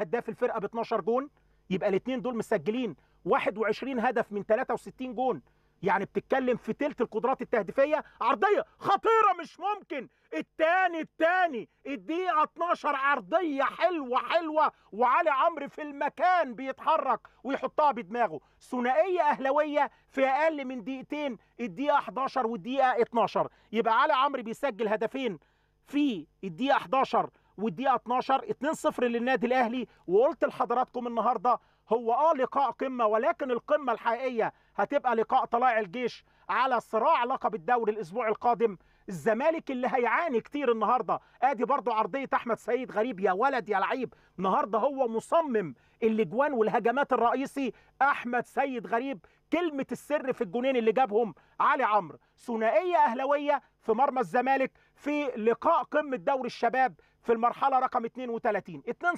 هداف الفرقه ب 12 جون يبقى الاثنين دول مسجلين 21 هدف من 63 جون يعني بتتكلم في تلت القدرات التهديفيه عرضيه خطيره مش ممكن الثاني الثاني الدقيقه 12 عرضيه حلوه حلوه وعلي عمرو في المكان بيتحرك ويحطها بدماغه ثنائيه اهلاويه في اقل من دقيقتين الدقيقه 11 والدقيقه 12 يبقى علي عمرو بيسجل هدفين في الدقيقه 11 والدقيقه 12 2-0 للنادي الاهلي وقلت لحضراتكم النهارده هو اه لقاء قمه ولكن القمه الحقيقيه هتبقى لقاء طلائع الجيش على صراع لقب الدوري الاسبوع القادم الزمالك اللي هيعاني كتير النهارده ادي برضو عرضيه احمد سيد غريب يا ولد يا لعيب النهارده هو مصمم الاجوان والهجمات الرئيسي احمد سيد غريب كلمه السر في الجونين اللي جابهم علي عمرو ثنائيه اهلاويه في مرمى الزمالك في لقاء قمه دوري الشباب في المرحله رقم 32 2